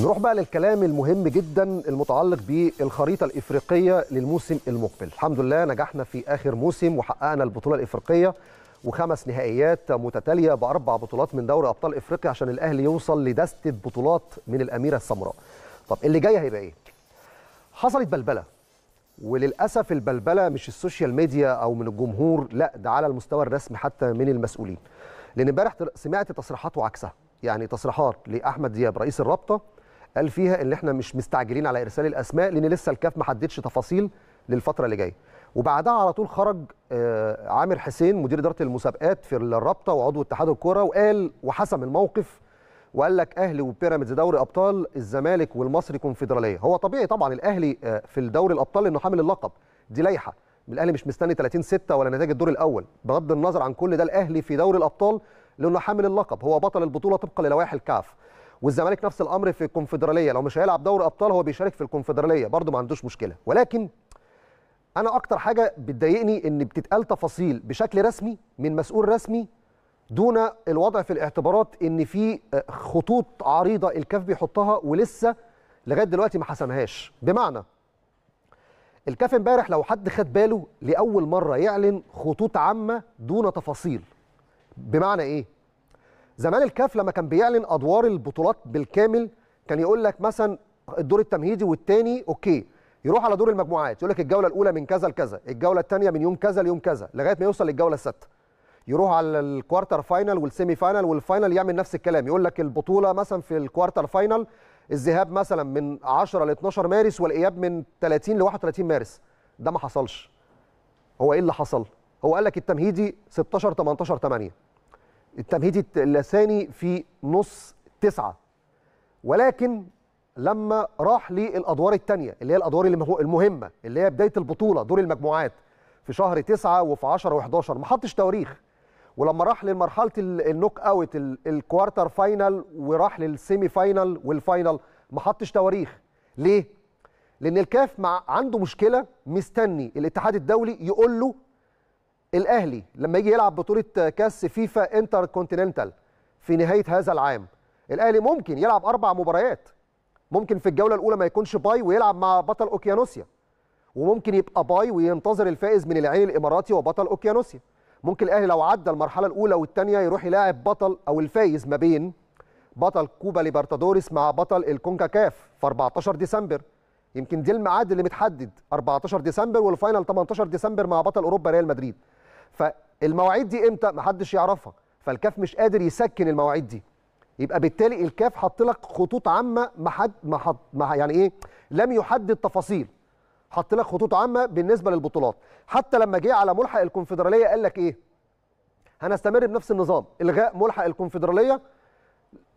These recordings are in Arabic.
نروح بقى للكلام المهم جدا المتعلق بالخريطه الافريقيه للموسم المقبل الحمد لله نجحنا في اخر موسم وحققنا البطوله الافريقيه وخمس نهائيات متتاليه باربع بطولات من دوري ابطال افريقيا عشان الاهلي يوصل لدسته بطولات من الاميره السمراء طب اللي جاي هيبقى ايه حصلت بلبله وللاسف البلبله مش السوشيال ميديا او من الجمهور لا ده على المستوى الرسمي حتى من المسؤولين لان امبارح سمعت تصريحات وعكسها يعني تصريحات لاحمد دياب رئيس الرابطه قال فيها ان احنا مش مستعجلين على ارسال الاسماء لان لسه الكاف ما حددش تفاصيل للفتره اللي جايه وبعدها على طول خرج آه، عامر حسين مدير اداره المسابقات في الرابطه وعضو اتحاد الكوره وقال وحسم الموقف وقال لك اهلي وبيراميدز دوري ابطال الزمالك والمصري كونفدراليه هو طبيعي طبعا الاهلي آه، في الدوري الابطال انه حامل اللقب دي لائحه الاهلي مش مستني 30 6 ولا نتائج الدور الاول بغض النظر عن كل ده الاهلي في دوري الابطال لانه حامل اللقب هو بطل البطوله طبقا للوائح الكاف والزمالك نفس الامر في الكونفدراليه لو مش هيلعب دوري ابطال هو بيشارك في الكونفدراليه برده ما عندوش مشكله ولكن انا اكتر حاجه بتضايقني ان بتتقال تفاصيل بشكل رسمي من مسؤول رسمي دون الوضع في الاعتبارات ان في خطوط عريضه الكاف بيحطها ولسه لغايه دلوقتي ما حسمهاش بمعنى الكاف امبارح لو حد خد باله لاول مره يعلن خطوط عامه دون تفاصيل بمعنى ايه زمان الكاف لما كان بيعلن ادوار البطولات بالكامل كان يقول لك مثلا الدور التمهيدي والثاني اوكي يروح على دور المجموعات يقول لك الجوله الاولى من كذا لكذا الجوله الثانيه من يوم كذا ليوم كذا لغايه ما يوصل للجوله السادسه يروح على الكوارتر فاينل والسيمي فاينل والفاينل يعمل نفس الكلام يقول لك البطوله مثلا في الكوارتر فاينل الذهاب مثلا من 10 ل 12 مارس والاياب من 30 ل 31 مارس ده ما حصلش هو ايه اللي حصل هو قال لك التمهيدي 16 18 8 التمهيدي اللساني في نص تسعة ولكن لما راح للادوار الثانيه اللي هي الادوار المهمه اللي هي بدايه البطوله دور المجموعات في شهر تسعة وفي 10 و11 ما حطش تواريخ ولما راح لمرحله النوك اوت الكوارتر فاينل وراح للسيمي فاينل والفاينل ما حطش تواريخ ليه لان الكاف مع عنده مشكله مستني الاتحاد الدولي يقول له الاهلي لما يجي يلعب بطوله كاس فيفا انتر كونتيننتال في نهايه هذا العام الاهلي ممكن يلعب اربع مباريات ممكن في الجوله الاولى ما يكونش باي ويلعب مع بطل اوكيانوسيا وممكن يبقى باي وينتظر الفائز من العين الاماراتي وبطل اوكيانوسيا ممكن الاهلي لو عدى المرحله الاولى والثانيه يروح يلاعب بطل او الفايز ما بين بطل كوبا ليبرتادوريس مع بطل الكونكاكاف في 14 ديسمبر يمكن دي الميعاد اللي متحدد 14 ديسمبر والفاينل 18 ديسمبر مع بطل اوروبا ريال مدريد فالمواعيد دي امتى محدش يعرفها فالكاف مش قادر يسكن المواعيد دي يبقى بالتالي الكاف حط لك خطوط عامه ما ما حد حط ما يعني ايه لم يحدد تفاصيل حط لك خطوط عامه بالنسبه للبطولات حتى لما جه على ملحق الكونفدراليه قال لك ايه هنستمر بنفس النظام الغاء ملحق الكونفدراليه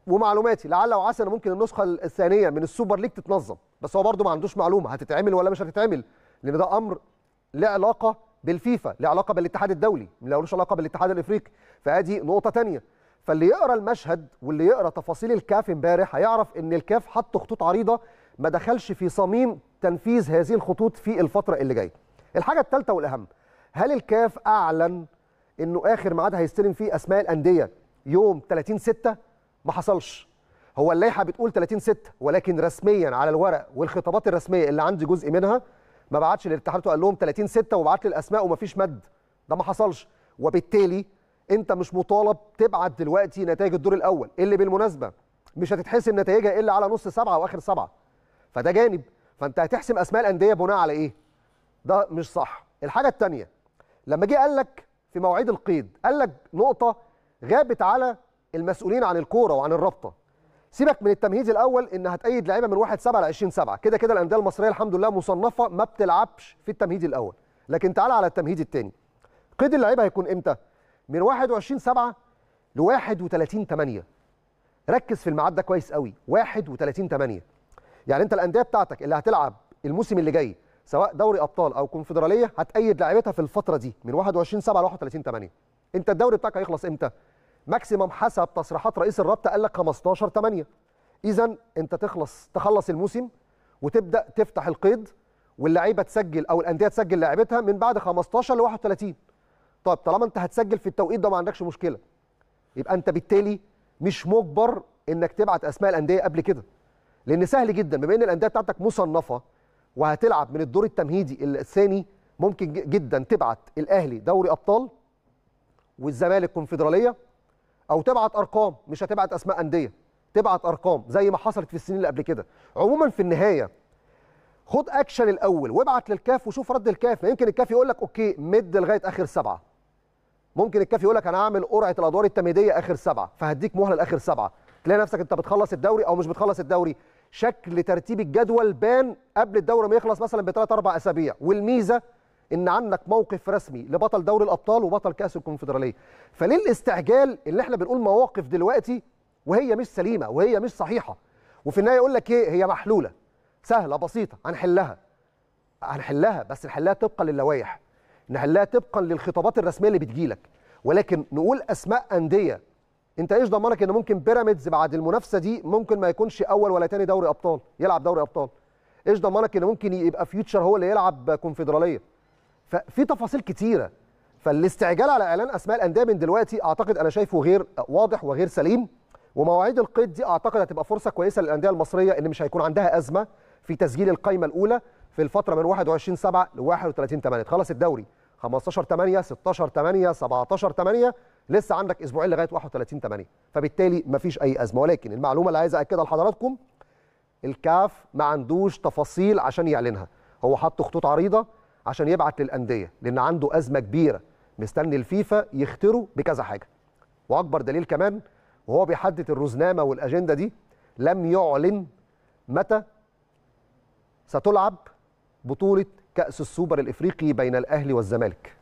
ومعلوماتي لعل وعسى انا ممكن النسخه الثانيه من السوبر ليج تتنظم بس هو برده ما عندوش معلومه هتتعمل ولا مش هتتعمل لان ده امر له علاقه بالفيفا له علاقه بالاتحاد الدولي ما علاقه بالاتحاد الافريقي فادي نقطه ثانيه فاللي يقرا المشهد واللي يقرا تفاصيل الكاف امبارح هيعرف ان الكاف حط خطوط عريضه ما دخلش في صميم تنفيذ هذه الخطوط في الفتره اللي جايه الحاجه الثالثه والاهم هل الكاف اعلن انه اخر ميعاد هيستلم فيه اسماء الانديه يوم 30 6 ما حصلش هو اللائحه بتقول 30 6 ولكن رسميا على الورق والخطابات الرسميه اللي عندي جزء منها ما بعتش للاتحاد وقال لهم 30 6 وبعت لي الاسماء ومفيش مد ده ما حصلش وبالتالي انت مش مطالب تبعت دلوقتي نتائج الدور الاول اللي بالمناسبه مش هتتحسم نتائجها الا على نص سبعه واخر سبعه فده جانب فانت هتحسم اسماء الانديه بناء على ايه؟ ده مش صح الحاجه الثانيه لما جه قال لك في مواعيد القيد قال لك نقطه غابت على المسؤولين عن الكوره وعن الرابطه سيبك من التمهيد الاول ان هتأيد لعيبه من 1 7 ل 20 7 كده كده الانديه المصريه الحمد لله مصنفه ما بتلعبش في التمهيد الاول لكن تعال على التمهيد الثاني قيد اللعيبه هيكون امتى من 21 7 ل 31 8 ركز في الميعاد ده كويس قوي 31 8 يعني انت الانديه بتاعتك اللي هتلعب الموسم اللي جاي سواء دوري ابطال او كونفدراليه هتأيد لعيبتها في الفتره دي من 21 7 ل 31 8 انت الدوري بتاعك هيخلص امتى ماكسيمم حسب تصريحات رئيس الرابطه قال لك 15 8 اذا انت تخلص تخلص الموسم وتبدا تفتح القيد واللعيبه تسجل او الانديه تسجل لعيبتها من بعد 15 ل 31 طيب طالما انت هتسجل في التوقيت ده ما عندكش مشكله يبقى انت بالتالي مش مجبر انك تبعت اسماء الانديه قبل كده لان سهل جدا بما ان الانديه بتاعتك مصنفه وهتلعب من الدور التمهيدي الثاني ممكن جدا تبعت الاهلي دوري ابطال والزمالك كونفدراليه او تبعت ارقام مش هتبعت اسماء انديه تبعت ارقام زي ما حصلت في السنين اللي قبل كده عموما في النهايه خد اكشن الاول وابعت للكاف وشوف رد الكاف يمكن الكاف يقول لك اوكي مد لغايه اخر سبعه ممكن الكاف يقول لك انا هعمل قرعه الادوار التمهيديه اخر سبعه فهديك مهله لاخر سبعه تلاقي نفسك انت بتخلص الدوري او مش بتخلص الدوري شكل ترتيب الجدول بان قبل الدوري ما يخلص مثلا بثلاث اربع اسابيع والميزه ان عندك موقف رسمي لبطل دوري الابطال وبطل كاس الكونفدراليه فليه الاستعجال اللي احنا بنقول مواقف دلوقتي وهي مش سليمه وهي مش صحيحه وفي النهايه يقول لك ايه هي محلوله سهله بسيطه هنحلها هنحلها بس نحلها طبقا للوائح نحلها طبقا للخطابات الرسميه اللي بتجيلك ولكن نقول اسماء انديه انت ايش ضمانك ان ممكن بيراميدز بعد المنافسه دي ممكن ما يكونش اول ولا تاني دوري ابطال يلعب دوري ابطال ايش ضمانك ان ممكن يبقى فيوتشر هو اللي يلعب كونفدراليه ففي تفاصيل كتيره فالاستعجال على اعلان اسماء الانديه من دلوقتي اعتقد انا شايفه غير واضح وغير سليم ومواعيد القيد دي اعتقد هتبقى فرصه كويسه للانديه المصريه ان مش هيكون عندها ازمه في تسجيل القائمه الاولى في الفتره من 21 7 ل 31 8 خلص الدوري 15 8 16 8 17 8 لسه عندك اسبوعين لغايه 31 8 فبالتالي مفيش اي ازمه ولكن المعلومه اللي عايز اكدها لحضراتكم الكاف ما عندوش تفاصيل عشان يعلنها هو حط خطوط عريضه عشان يبعت للانديه لان عنده ازمه كبيره مستني الفيفا يختروا بكذا حاجه واكبر دليل كمان وهو بيحدد الرزنامه والاجنده دي لم يعلن متى ستلعب بطوله كاس السوبر الافريقي بين الاهلي والزمالك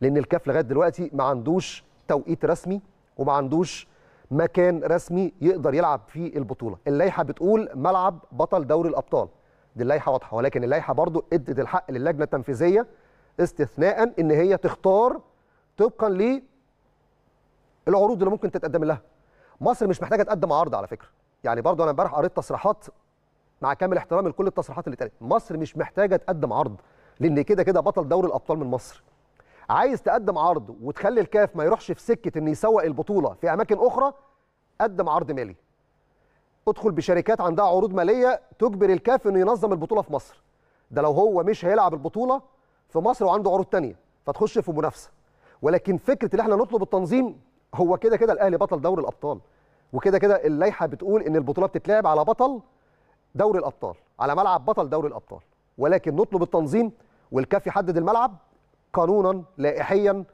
لان الكاف لغايه دلوقتي ما عندوش توقيت رسمي وما عندوش مكان رسمي يقدر يلعب فيه البطوله اللائحه بتقول ملعب بطل دوري الابطال دي اللائحه واضحه ولكن اللائحه برضو ادت الحق للجنه التنفيذيه استثناء ان هي تختار طبقا للعروض اللي ممكن تتقدم لها مصر مش محتاجه تقدم عرض على فكره يعني برضو انا امبارح قريت تصريحات مع كامل احترامي لكل التصريحات اللي اتقالت مصر مش محتاجه تقدم عرض لان كده كده بطل دوري الابطال من مصر عايز تقدم عرض وتخلي الكاف ما يروحش في سكه ان يسوق البطوله في اماكن اخرى قدم عرض مالي ادخل بشركات عندها عروض ماليه تجبر الكاف انه ينظم البطوله في مصر ده لو هو مش هيلعب البطوله في مصر وعنده عروض ثانيه فتخش في منافسه ولكن فكره ان احنا نطلب التنظيم هو كده كده الاهلي بطل دوري الابطال وكده كده اللائحه بتقول ان البطوله بتتلعب على بطل دوري الابطال على ملعب بطل دوري الابطال ولكن نطلب التنظيم والكاف يحدد الملعب قانونا لائحيا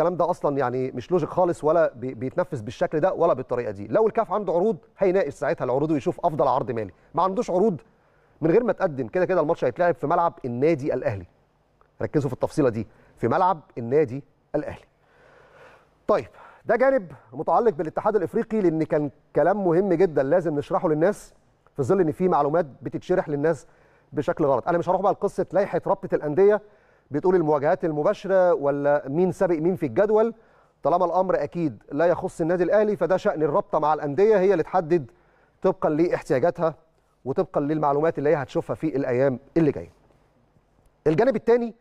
الكلام ده اصلا يعني مش لوجيك خالص ولا بيتنفذ بالشكل ده ولا بالطريقه دي لو الكاف عنده عروض هيناقش ساعتها العروض ويشوف افضل عرض مالي ما عندوش عروض من غير ما تقدم كده كده الماتش هيتلعب في ملعب النادي الاهلي ركزوا في التفصيله دي في ملعب النادي الاهلي طيب ده جانب متعلق بالاتحاد الافريقي لان كان كلام مهم جدا لازم نشرحه للناس في ظل ان في معلومات بتتشرح للناس بشكل غلط انا مش هروح بقى لقصه لائحه رابطه الانديه بتقول المواجهات المباشره ولا مين سابق مين في الجدول طالما الامر اكيد لا يخص النادي الاهلي فده شان الرابطه مع الانديه هي اللي تحدد طبقا لاحتياجاتها وطبقا للمعلومات اللي هي هتشوفها في الايام اللي جايه. الجانب الثاني